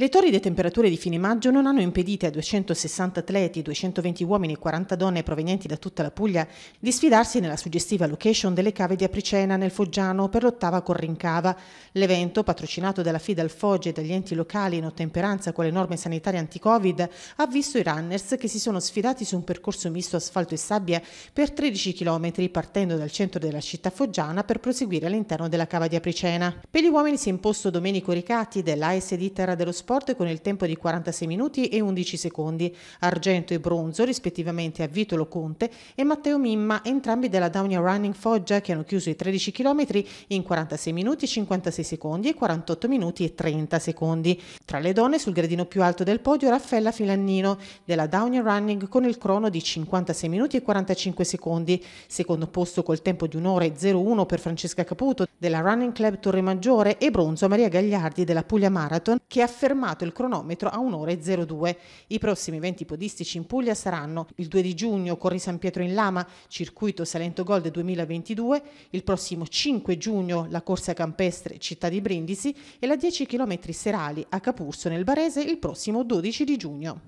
Le torride temperature di fine maggio non hanno impedito a 260 atleti, 220 uomini e 40 donne provenienti da tutta la Puglia di sfidarsi nella suggestiva location delle cave di Apricena nel Foggiano per l'ottava Corrincava. L'evento, patrocinato dalla FIDAL Foggia e dagli enti locali in ottemperanza con le norme sanitarie anti-Covid, ha visto i runners che si sono sfidati su un percorso misto asfalto e sabbia per 13 km partendo dal centro della città foggiana per proseguire all'interno della cava di Apricena. Per gli uomini si è imposto Domenico Ricati dell'ASD Terra dello Sport sport con il tempo di 46 minuti e 11 secondi, argento e bronzo rispettivamente a Vitolo Conte e Matteo Mimma, entrambi della Downia Running Foggia che hanno chiuso i 13 km in 46 minuti e 56 secondi e 48 minuti e 30 secondi. Tra le donne sul gradino più alto del podio Raffaella Filannino della Downia Running con il crono di 56 minuti e 45 secondi, secondo posto col tempo di 1 ora e 01 per Francesca Caputo della Running Club Torre Maggiore e bronzo a Maria Gagliardi della Puglia Marathon che afferma fermato il cronometro a 1 ora e 02. I prossimi eventi podistici in Puglia saranno il 2 di giugno Corri San Pietro in Lama, circuito Salento Gold 2022, il prossimo 5 giugno la corsa campestre Città di Brindisi e la 10 km serali a Capurso nel Barese il prossimo 12 di giugno.